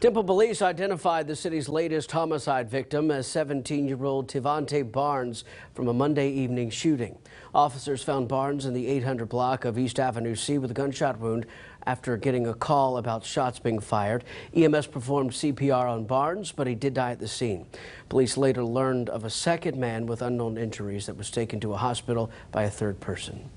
Temple police identified the city's latest homicide victim as 17-year-old Tivante Barnes from a Monday evening shooting. Officers found Barnes in the 800 block of East Avenue C with a gunshot wound after getting a call about shots being fired. EMS performed CPR on Barnes, but he did die at the scene. Police later learned of a second man with unknown injuries that was taken to a hospital by a third person.